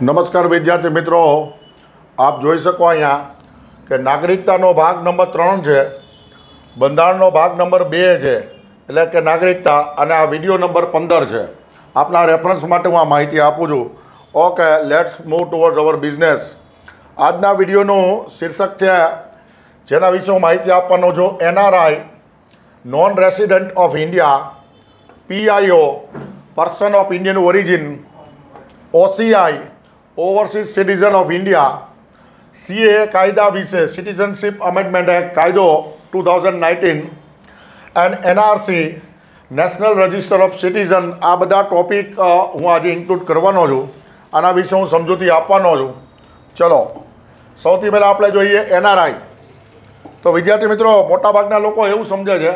નમસ્કાર વિદ્યાર્થી મિત્રો આપ જોઈ શકો અહીંયા કે નાગરિકતાનો ભાગ નંબર ત્રણ છે બંધારણનો ભાગ નંબર બે છે એટલે કે નાગરિકતા અને આ વિડીયો નંબર પંદર છે આપના રેફરન્સ માટે હું આ માહિતી આપું છું okay let's move towards our business આજના વિડીયોનું શીર્ષક છે જેના વિશે હું માહિતી આપવાનો છું NRI non resident of India PIO person of Indian origin OCI overseas citizen of India CA કાયદા વિશે સિટીઝનશીપ અમેન્ડમેન્ટ એક્ટ કાયદો two thousand nineteen and NRC national register of citizen આ બધા ટોપિક હું આજે ઇન્ક્લુડ કરવાનો છું આના વિશે હું સમજૂતી આપવાનો છું ચલો સૌથી પહેલાં આપણે જોઈએ એનઆરઆઈ તો વિદ્યાર્થી મિત્રો મોટાભાગના લોકો એવું સમજે છે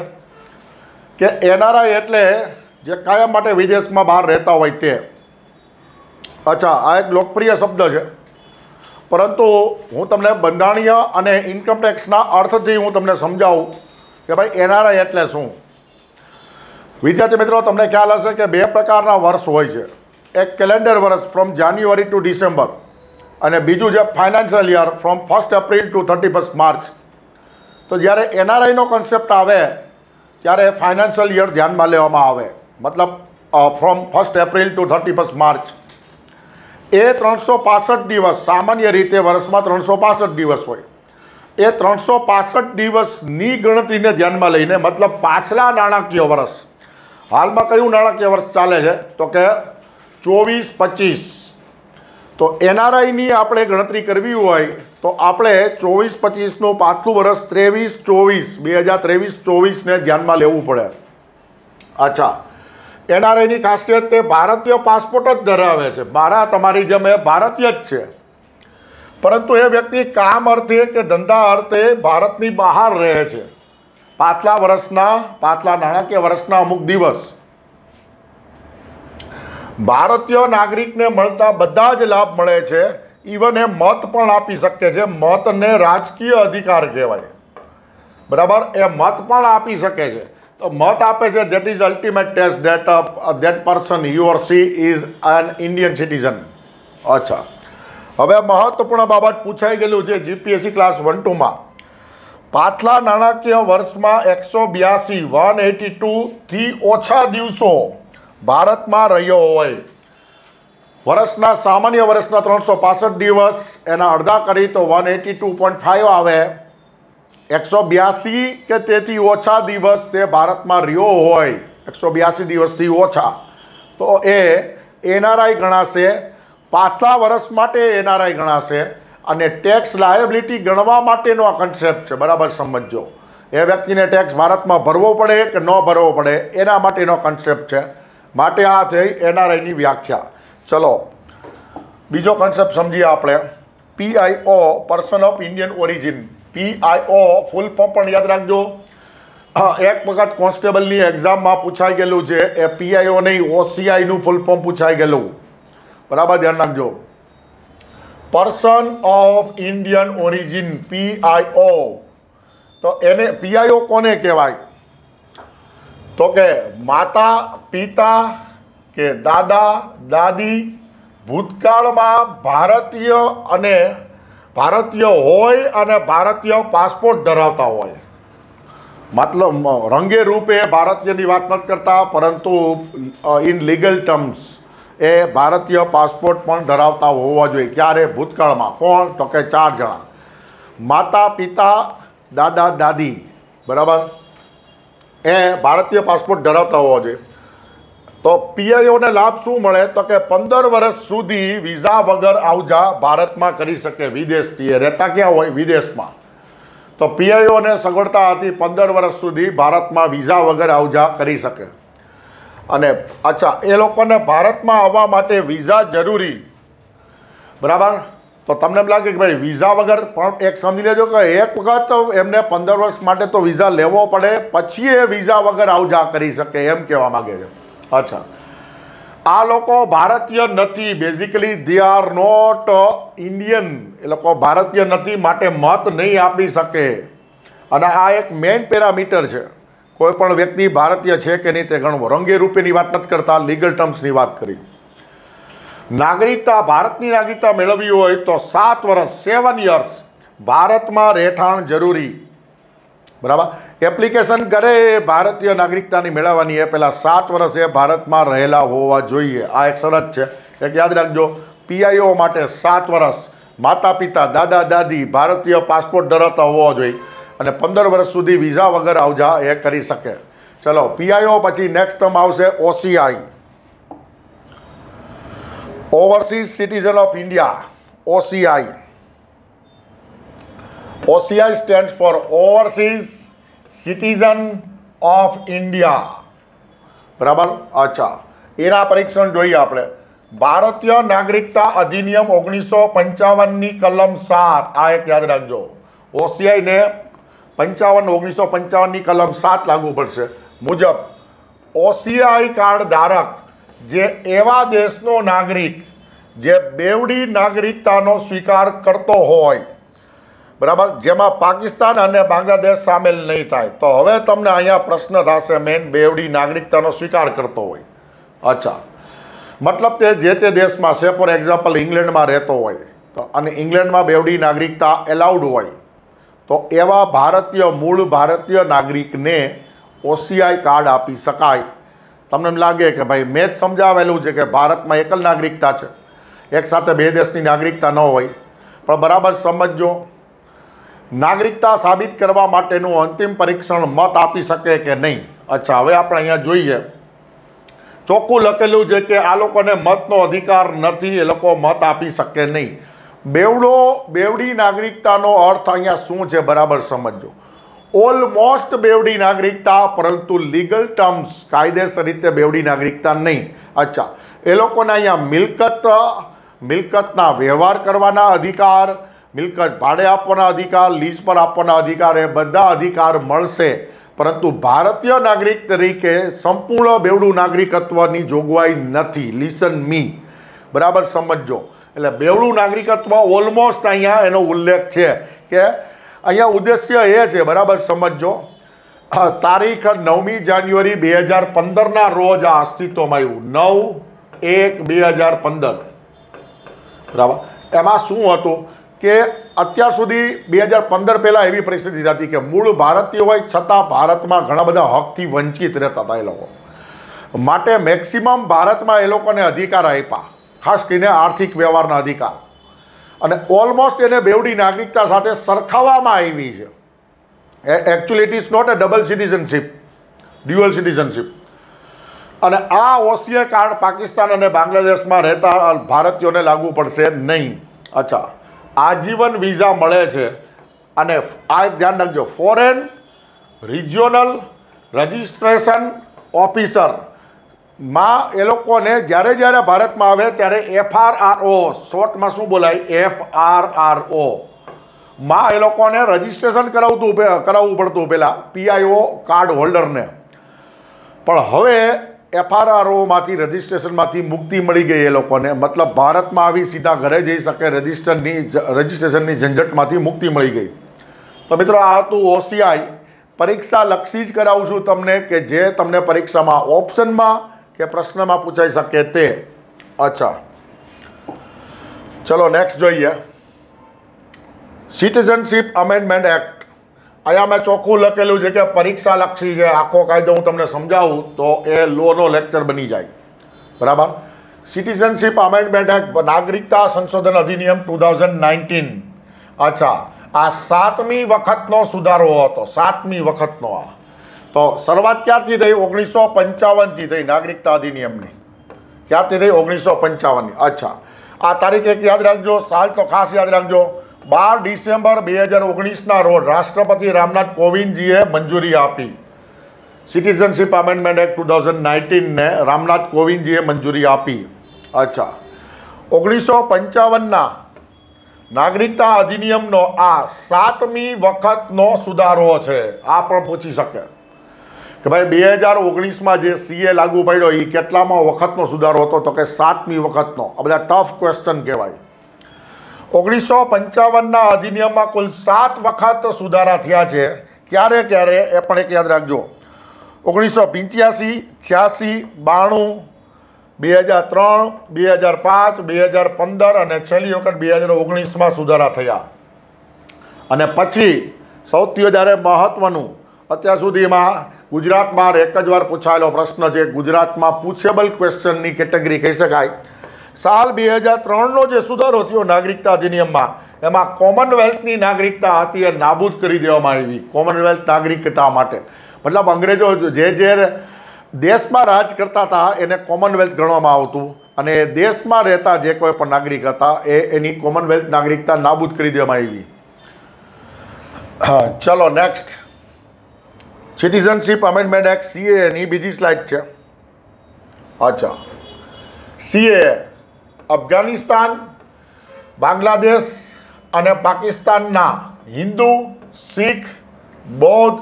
કે એનઆરઆઈ એટલે જે કાયમ માટે વિદેશમાં બહાર રહેતા હોય તે અચ્છા આ એક લોકપ્રિય શબ્દ છે પરંતુ હું તમને બંધારણીય અને ઇન્કમટેક્સના અર્થથી હું તમને સમજાવું કે ભાઈ એનઆરઆઈ એટલે શું વિદ્યાર્થી મિત્રો તમને ખ્યાલ હશે કે બે પ્રકારના વર્ષ હોય છે એક કેલેન્ડર વર્ષ ફ્રોમ જાન્યુઆરી ટુ ડિસેમ્બર અને બીજું છે financial year from first April to thirty first March તો જ્યારે એનઆરઆઈનો કોન્સેપ્ટ આવે ત્યારે ફાઇનાન્શિયલ યર ધ્યાનમાં લેવામાં આવે મતલબ from first April to thirty first March એ ત્રણસો પાસઠ દિવસ સામાન્ય રીતે વર્ષમાં ત્રણસો પાસઠ દિવસ હોય એ ત્રણસો પાસઠ દિવસની ગણતરીને ધ્યાનમાં લઈને મતલબ પાછલા નાણાકીય વર્ષ હાલમાં કયું નાણાકીય વર્ષ ચાલે છે તો કે ચોવીસ પચીસ તો એનઆરઆઈની આપણે ગણતરી કરવી હોય તો આપણે ચોવીસ પચીસનું પાછલું વર્ષ ત્રેવીસ ચોવીસ બે હજાર ત્રેવીસ ચોવીસને ધ્યાનમાં લેવું પડે અચ્છા એનઆરઆઈની ખાસિયત તે ભારતીય પાસપોર્ટ જ ધરાવે છે મારા તમારી જેમ એ ભારતીય જ છે પરંતુ એ વ્યક્તિ કામ અર્થે કે ધંધા અર્થે ભારતની બહાર રહે છે પાછલા વર્ષના પાછલા નાણાકીય વર્ષના અમુક દિવસ ભારતીય નાગરિકને મળતા બધા જ લાભ મળે છે ઇવન એ મત પણ આપી શકે છે મતને રાજકીય અધિકાર કહેવાય બરાબર એ મત પણ આપી શકે છે તો મત આપે છે that is ultimate test that that person you or she is an Indian citizen અચ્છા હવે મહત્વપૂર્ણ બાબત પૂછાઈ ગયેલું છે જીપીએસસી ક્લાસ વન ટુમાં પાછલા નાણાકીય વર્ષમાં એકસો બ્યાસી વન એટી ટુથી ઓછા દિવસો ભારતમાં રહ્યો હોય વર્ષના સામાન્ય વર્ષના ત્રણસો પાસઠ દિવસ એના અડધા કરી તો one eighty two point five આવે એકસો બ્યાસી કે તેથી ઓછા દિવસ તે ભારતમાં રહ્યો હોય એકસો બ્યાસી દિવસથી ઓછા તો એ એનઆરઆઈ ગણાશે પાછલા વર્ષ માટે એનઆરઆઈ ગણાશે અને ટેક્સ લાયબિલિટી ગણવા માટેનો આ કન્સેપ્ટ છે બરાબર સમજો એ વ્યક્તિને ટેક્સ ભારતમાં ભરવો પડે કે ન ભરવો પડે એના માટેનો કન્સેપ્ટ છે માટે આ થઈ એનઆરઆઈની વ્યાખ્યા ચલો બીજો કન્સેપ્ટ સમજીએ આપણે PIO person of Indian origin PIO full form પણ યાદ રાખજો એક વખત કોન્સ્ટેબલની એક્ઝામમાં પૂછાઈ ગયેલું છે એ પીઆઈઓ નહીં ઓસીઆઈનું ફૂલ ફોર્મ પૂછાઈ ગયેલું બરાબર ધ્યાન રાખજો person of Indian origin PIO તો એને પીઆઈઓ કોને કહેવાય તો કે માતા પિતા કે દાદા દાદી ભૂતકાળમાં ભારતીય અને ભારતીય હોય અને ભારતીય પાસપોર્ટ ધરાવતા હોય મતલબ રંગે રૂપે ભારતીયની વાત નથી કરતા પરંતુ ઇન લીગલ ટર્મ્સ એ ભારતીય પાસપોર્ટ પણ ધરાવતા હોવા જોઈએ ક્યારે ભૂતકાળમાં કોણ તો કે ચાર જણા માતા પિતા દાદા દાદી બરાબર એ ભારતીય પાસપોર્ટ ધરાવતા હોવા જોઈએ તો પીઆઈઓને લાભ શું મળે તો કે પંદર વર્ષ સુધી વિઝા વગર આવજા ભારતમાં કરી શકે વિદેશથી એ રહેતા ક્યાં હોય વિદેશમાં તો પીઆઈઓને સગવડતા હતી પંદર વર્ષ સુધી ભારતમાં વિઝા વગર આવજા કરી શકે અને અચ્છા એ લોકોને ભારતમાં આવવા માટે વિઝા જરૂરી બરાબર તો તમને એમ લાગે કે ભાઈ વિઝા વગર પણ એક સમજી લેજો કે એક વખત એમને પંદર વર્ષ માટે તો વિઝા લેવો પડે પછી એ વિઝા વગર આવજા કરી શકે એમ કહેવા માગે છે અચ્છા આ લોકો ભારતીય નથી basically they are not Indian એ લોકો ભારતીય નથી માટે મત નહીં આપી શકે અને આ એક મેઇન પેરામીટર છે કોઈ પણ વ્યક્તિ ભારતીય છે કે નહીં તે ગણવો રંગે રૂપેની વાત નથી કરતા લીગલ ટર્મ્સની વાત કરી નાગરિકતા ભારતની નાગરિકતા મેળવવી હોય તો સાત વર્ષ સેવન યર્સ ભારતમાં રહેઠાણ જરૂરી બરાબર એપ્લિકેશન કરે એ ભારતીય નાગરિકતાની મેળવવાની એ પહેલાં સાત વર્ષે ભારતમાં રહેલા હોવા જોઈએ આ એક શરત છે એક યાદ રાખજો પીઆઈઓ માટે સાત વર્ષ માતા પિતા દાદા દાદી ભારતીય પાસપોર્ટ ધરાવતા હોવા જોઈએ અને પંદર વર્ષ સુધી વિઝા વગર આવજા એ કરી શકે ચલો પીઆઈઓ પછી નેક્સ્ટ ટર્મ આવશે OCI overseas citizen of India OCI OCI stands for Overseas citizen of India બરાબર અચ્છા એના પરીક્ષણ જોઈએ આપણે ભારતીય નાગરિકતા અધિનિયમ ઓગણીસો પંચાવનની કલમ સાત આ એક યાદ રાખજો ઓસીઆઈને પંચાવન ઓગણીસો પંચાવનની કલમ સાત લાગુ પડશે મુજબ ઓસીઆઈ કાર્ડ ધારક જે એવા દેશનો નાગરિક જે બેવડી નાગરિકતાનો સ્વીકાર કરતો હોય બરાબર જેમાં પાકિસ્તાન અને બાંગ્લાદેશ સામેલ નહીં થાય તો હવે તમને અહીંયા પ્રશ્ન થશે મેન બેવડી નાગરિકતાનો સ્વીકાર કરતો હોય અચ્છા મતલબ તે જે તે દેશમાં છે ફોર એક્ઝામ્પલ ઇંગ્લેન્ડમાં રહેતો હોય તો અને ઇંગ્લેન્ડમાં બેવડી નાગરિકતા એલાઉડ હોય તો એવા ભારતીય મૂળ ભારતીય નાગરિકને ઓસીઆઈ કાર્ડ આપી શકાય તમને એમ લાગે કે ભાઈ મેં જ સમજાવેલું છે કે ભારતમાં એકલ નાગરિકતા છે એક સાથે બે દેશની નાગરિકતા ન હોય પણ બરાબર સમજજો નાગરિકતા સાબિત કરવા માટેનું અંતિમ પરીક્ષણ મત આપી શકે કે નહીં અચ્છા હવે આપણે અહીંયા જોઈએ ચોખ્ખું લખેલું છે કે આ લોકોને મતનો અધિકાર નથી એ લોકો મત આપી શકે નહીં બેવડો બેવડી નાગરિકતાનો અર્થ અહીંયા શું છે બરાબર સમજો ઓલમોસ્ટ બેવડી નાગરિકતા પરંતુ લીગલ ટર્મ્સ કાયદેસર રીતે બેવડી નાગરિકતા નહીં અચ્છા એ લોકોને અહીંયા મિલકત મિલકતના વ્યવહાર કરવાના અધિકાર મિલકત ભાડે આપવાના અધિકાર લીઝ પર આપવાના અધિકાર એ બધા અધિકાર મળશે પરંતુ ભારતીય નાગરિક તરીકે સંપૂર્ણ બેવડું નાગરિકત્વની જોગવાઈ નથી લિસન મી બરાબર સમજો એટલે બેવડું નાગરિકત્વ ઓલમોસ્ટ અહીંયા એનો ઉલ્લેખ છે કે અહીંયા ઉદ્દેશ્ય એ છે બરાબર સમજો તારીખ નવમી જાન્યુઆરી બે હજાર પંદરના રોજ આ અસ્તિત્વમાં આવ્યું નવ એક બે હજાર પંદર બરાબર એમાં શું હતું કે અત્યાર સુધી બે હજાર પંદર પહેલાં એવી પરિસ્થિતિ હતી કે મૂળ ભારતીય હોય છતાં ભારતમાં ઘણા બધા હકથી વંચિત રહેતા હતા એ લોકો માટે મેક્સિમમ ભારતમાં એ લોકોને અધિકાર આપ્યા ખાસ કરીને આર્થિક વ્યવહારના અધિકાર અને ઓલમોસ્ટ એને બેવડી નાગરિકતા સાથે સરખાવવામાં આવી છે actually it is not a double citizenship dual citizenship અને આ ઓસીએ કાર્ડ પાકિસ્તાન અને બાંગ્લાદેશમાં રહેતા ભારતીયોને લાગુ પડશે નહીં અચ્છા આજીવન વિઝા મળે છે અને આ ધ્યાન રાખજો ફોરેન રિજિયોનલ રજિસ્ટ્રેશન ઓફિસર માં એ લોકોને જ્યારે જ્યારે ભારતમાં આવે ત્યારે એફઆરઆરઓ શોર્ટમાં શું બોલાય એફઆરઆરઓ માં એ લોકોને રજિસ્ટ્રેશન કરાવતું કરાવવું પડતું પહેલાં પીઆઈઓ કાર્ડ હોલ્ડરને પણ હવે એફઆરઆરઓમાંથી રજિસ્ટ્રેશનમાંથી મુક્તિ મળી ગઈ એ લોકોને મતલબ ભારતમાં આવી સીધા ઘરે જઈ શકે રજિસ્ટરની રજિસ્ટ્રેશનની ઝંઝટમાંથી મુક્તિ મળી ગઈ તો મિત્રો આ હતું ઓસીઆઈ પરીક્ષા લક્ષી જ કરાવું છું તમને કે જે તમને પરીક્ષામાં ઓપ્શનમાં કે પ્રશ્નમાં પૂછાઈ શકે તે અચ્છા ચલો નેક્સ્ટ જોઈએ સિટીઝનશીપ અમેન્ડમેન્ટ એક્ટ અહીંયા મેં ચોખ્ખું લખેલું છે કે પરીક્ષા પરીક્ષાલક્ષી છે આખો કાયદો હું તમને સમજાવું તો એ લોનો લેક્ચર બની જાય બરાબર સિટીઝનશીપ અમેન્ડમેન્ટ એક્ટ નાગરિકતા સંશોધન અધિનિયમ ટુ થાઉઝન્ડ નાઇન્ટીન અચ્છા આ સાતમી વખતનો સુધારો હતો સાતમી વખતનો આ તો શરૂઆત ક્યારથી થઈ ઓગણીસો પંચાવનથી થઈ નાગરિકતા અધિનિયમની ક્યારથી થઈ ઓગણીસો પંચાવનની અચ્છા આ તારીખ એક યાદ રાખજો સાલ તો ખાસ યાદ રાખજો બાર ડિસેમ્બર બે હજાર ઓગણીસના રોજ રાષ્ટ્રપતિ રામનાથ કોવિંદજીએ મંજૂરી આપી citizenship amendment act two thousand નાઇન્ટીનને રામનાથ કોવિંદજીએ મંજૂરી આપી અચ્છા ઓગણીસો પંચાવનના નાગરિકતા અધિનિયમનો આ સાતમી વખતનો સુધારો છે આ પણ પૂછી શકે કે ભાઈ બે હજાર ઓગણીસમાં જે સીએ લાગુ પડ્યો એ કેટલામાં વખતનો સુધારો હતો તો કે સાતમી વખતનો આ બધા ટફ ક્વેશ્ચન કહેવાય ઓગણીસો પંચાવનના અધિનિયમમાં કુલ સાત વખત સુધારા થયા છે ક્યારે ક્યારે એ પણ એક યાદ રાખજો ઓગણીસો પંચ્યાસી છ્યાસી બાણું બે હજાર ત્રણ બે હજાર પાંચ બે હજાર પંદર અને છેલ્લી વખત બે હજાર ઓગણીસમાં સુધારા થયા અને પછી સૌથી વધારે મહત્ત્વનું અત્યાર સુધીમાં ગુજરાતમાં એક જ વાર પૂછાયેલો પ્રશ્ન છે ગુજરાતમાં પૂછેબલ ક્વેશ્ચનની કેટેગરી કહી શકાય સાલ બે હજાર ત્રણનો જે સુધારો થયો નાગરિકતા અધિનિયમમાં એમાં કોમનવેલ્થની નાગરિકતા હતી એ નાબૂદ કરી દેવામાં આવી કોમનવેલ્થ નાગરિકતા માટે મતલબ અંગ્રેજો જે જે દેશમાં રાજ કરતા હતા એને કોમનવેલ્થ ગણવામાં આવતું અને દેશમાં રહેતા જે કોઈ પણ નાગરિક હતા એ એની કોમનવેલ્થ નાગરિકતા નાબૂદ કરી દેવામાં આવી હા ચલો નેક્સ્ટ સિટીઝનશીપ અમેન્ડમેન્ટ એક્ટ સીએની બીજી સ્લાઇડ છે અચ્છા સીએ અફઘાનિસ્તાન બાંગ્લાદેશ અને પાકિસ્તાનના હિન્દુ શીખ બૌદ્ધ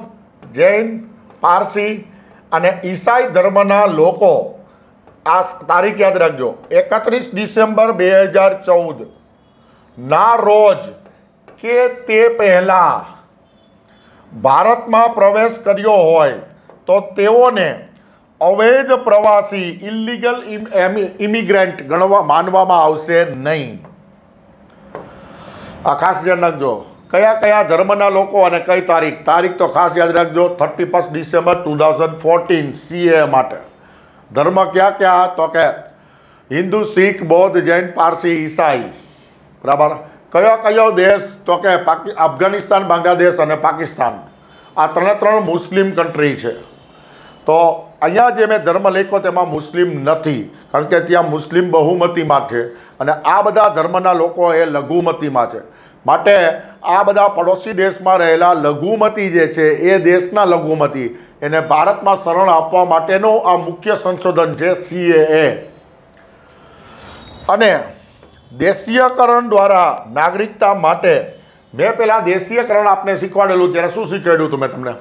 જૈન પારસી અને ઈસાઈ ધર્મના લોકો આ તારીખ યાદ રાખજો એકત્રીસ ડિસેમ્બર બે હજાર ચૌદ ના રોજ કે તે પહેલાં ભારતમાં પ્રવેશ કર્યો હોય તો તેઓને અવૈધ પ્રવાસી ઇલિગલ ઇમિગ્રન્ટ ગણવા માનવામાં આવશે નહીં આ ખાસ ધ્યાન રાખજો કયા કયા ધર્મના લોકો અને કઈ તારીખ તારીખ તો ખાસ યાદ રાખજો thirty first December two thousand fourteen CA માટે ધર્મ કયા કયા તો કે હિન્દુ શીખ બૌદ્ધ જૈન પારસી ઈસાઈ બરાબર કયો કયો દેશ તો કે અફઘાનિસ્તાન બાંગ્લાદેશ અને પાકિસ્તાન આ ત્રણે ત્રણ મુસ્લિમ કન્ટ્રી છે તો અહીંયા જે મેં ધર્મ લખ્યો તેમાં મુસ્લિમ નથી કારણ કે ત્યાં મુસ્લિમ બહુમતીમાં છે અને આ બધા ધર્મના લોકો એ લઘુમતીમાં છે માટે આ બધા પડોશી દેશમાં રહેલા લઘુમતી જે છે એ દેશના લઘુમતી એને ભારતમાં શરણ આપવા માટેનું આ મુખ્ય સંશોધન છે સીએએ અને દેશીયકરણ દ્વારા નાગરિકતા માટે મેં પહેલાં દેશીયકરણ આપને શીખવાડેલું ત્યારે શું શીખવાડ્યું હતું મેં તમને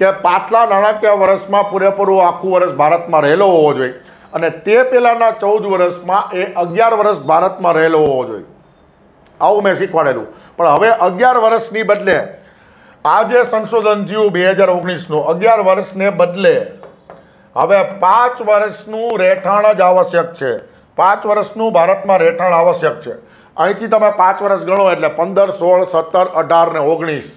કે પાછલા નાણાકીય વર્ષમાં પૂરેપૂરું આખું વર્ષ ભારતમાં રહેલો હોવો જોઈએ અને તે પહેલાંના ચૌદ વર્ષમાં એ અગિયાર વર્ષ ભારતમાં રહેલો હોવો જોઈએ આવું મેં શીખવાડેલું પણ હવે અગિયાર વર્ષની બદલે આ જે સંશોધન થયું બે હજાર ઓગણીસનું અગિયાર વર્ષને બદલે હવે પાંચ વર્ષનું રહેઠાણ જ આવશ્યક છે પાંચ વર્ષનું ભારતમાં રહેઠાણ આવશ્યક છે અહીંથી તમે પાંચ વર્ષ ગણો એટલે પંદર સોળ સત્તર અઢાર ને ઓગણીસ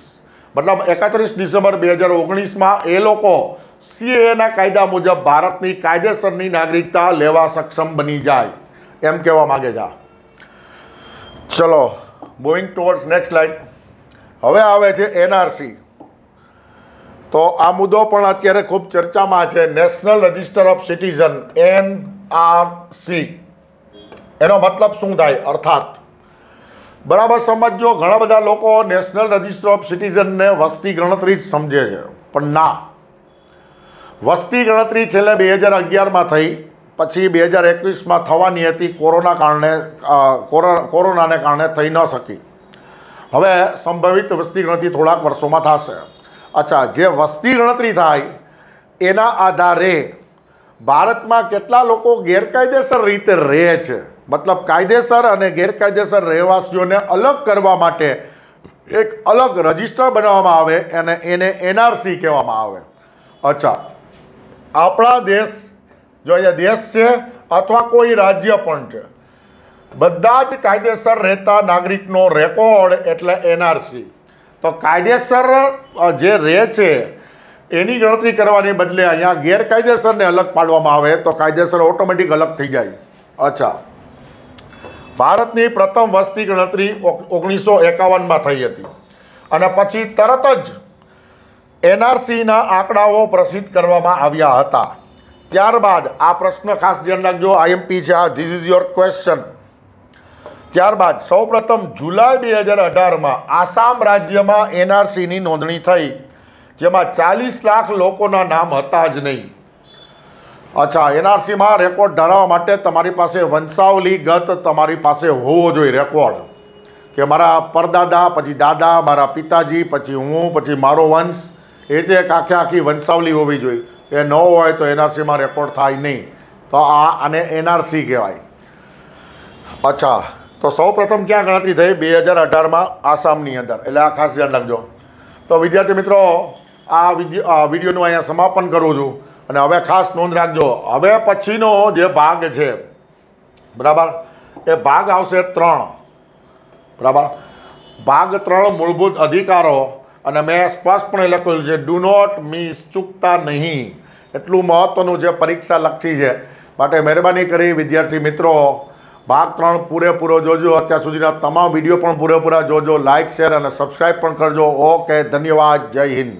મતલબ એકત્રીસ ડિસેમ્બર બે હજાર ઓગણીસમાં એ લોકો સીએના કાયદા મુજબ ભારતની કાયદેસરની નાગરિકતા લેવા સક્ષમ બની જાય એમ કહેવા માગે છે ચલો મૂવિંગ ટુવર્ડ્સ નેક્સ્ટ લાઈટ હવે આવે છે એનઆરસી તો આ મુદ્દો પણ અત્યારે ખૂબ ચર્ચામાં છે national register of citizen NRC એનો મતલબ શું થાય અર્થાત બરાબર સમજો ઘણા બધા લોકો નેશનલ રજિસ્ટર ઓફ સિટીઝનને વસ્તી ગણતરી જ સમજે છે પણ ના વસ્તી ગણતરી છેલ્લે બે હજાર અગિયારમાં થઈ પછી બે હજાર એકવીસમાં થવાની હતી કોરોના કારણે કોરોનાને કારણે થઈ ન શકી હવે સંભવિત વસ્તી ગણતરી થોડાક વર્ષોમાં થશે અચ્છા જે વસ્તી ગણતરી થાય એના આધારે ભારતમાં કેટલા લોકો ગેરકાયદેસર રીતે રહે છે મતલબ કાયદેસર અને ગેરકાયદેસર રહેવાસીઓને અલગ કરવા માટે એક અલગ રજિસ્ટર બનાવવામાં આવે અને એને એનઆરસી કહેવામાં આવે અચ્છા આપણા દેશ જો અહીંયા દેશ છે અથવા કોઈ રાજ્ય પણ છે બધા જ કાયદેસર રહેતા નાગરિકનો રેકોર્ડ એટલે એનઆરસી તો કાયદેસર જે રહે છે એની ગણતરી કરવાને બદલે અહીંયા ગેરકાયદેસરને અલગ પાડવામાં આવે તો કાયદેસર ઓટોમેટિક અલગ થઈ જાય અચ્છા ભારતની પ્રથમ વસ્તી ગણતરી ઓગણીસો એકાવનમાં થઈ હતી અને પછી તરત જ એનઆરસીના આંકડાઓ પ્રસિદ્ધ કરવામાં આવ્યા હતા ત્યારબાદ આ પ્રશ્ન ખાસ ધ્યાન રાખજો આઈએમપી છે આ ધીસ ઇઝ યોર ક્વેશ્ચન ત્યારબાદ સૌપ્રથમ જુલાઈ બે હજાર અઢારમાં આસામ રાજ્યમાં એનઆરસીની નોંધણી થઈ જેમાં ચાલીસ લાખ લોકોના નામ હતા જ નહીં અચ્છા એનઆરસીમાં રેકોર્ડ ધરાવવા માટે તમારી પાસે વંશાવલી ગત તમારી પાસે હોવો જોઈએ રેકોર્ડ કે મારા પરદાદા પછી દાદા મારા પિતાજી પછી હું પછી મારો વંશ એ રીતે એક આખે આખી વંશાવલી હોવી જોઈએ એ ન હોય તો એનઆરસીમાં રેકોર્ડ થાય નહીં તો આ આને એનઆરસી કહેવાય અચ્છા તો સૌપ્રથમ ક્યાં ગણતરી થઈ બે હજાર અઢારમાં આસામની અંદર એટલે આ ખાસ ધ્યાન રાખજો તો વિદ્યાર્થી મિત્રો આ વિડીયોનું અહીંયા સમાપન કરું છું અને હવે ખાસ નોંધ રાખજો હવે પછીનો જે ભાગ છે બરાબર એ ભાગ આવશે ત્રણ બરાબર ભાગ ત્રણ મૂળભૂત અધિકારો અને મેં સ્પષ્ટપણે લખેલું છે ડુ નોટ મિસ ચૂકતા નહીં એટલું મહત્ત્વનું જે પરીક્ષા લખી છે માટે મહેરબાની કરી વિદ્યાર્થી મિત્રો ભાગ ત્રણ પૂરેપૂરો જોજો અત્યાર સુધીના તમામ વિડીયો પણ પૂરેપૂરા જોજો લાઇક શેર અને સબસ્ક્રાઈબ પણ કરજો ઓકે ધન્યવાદ જય હિન્દ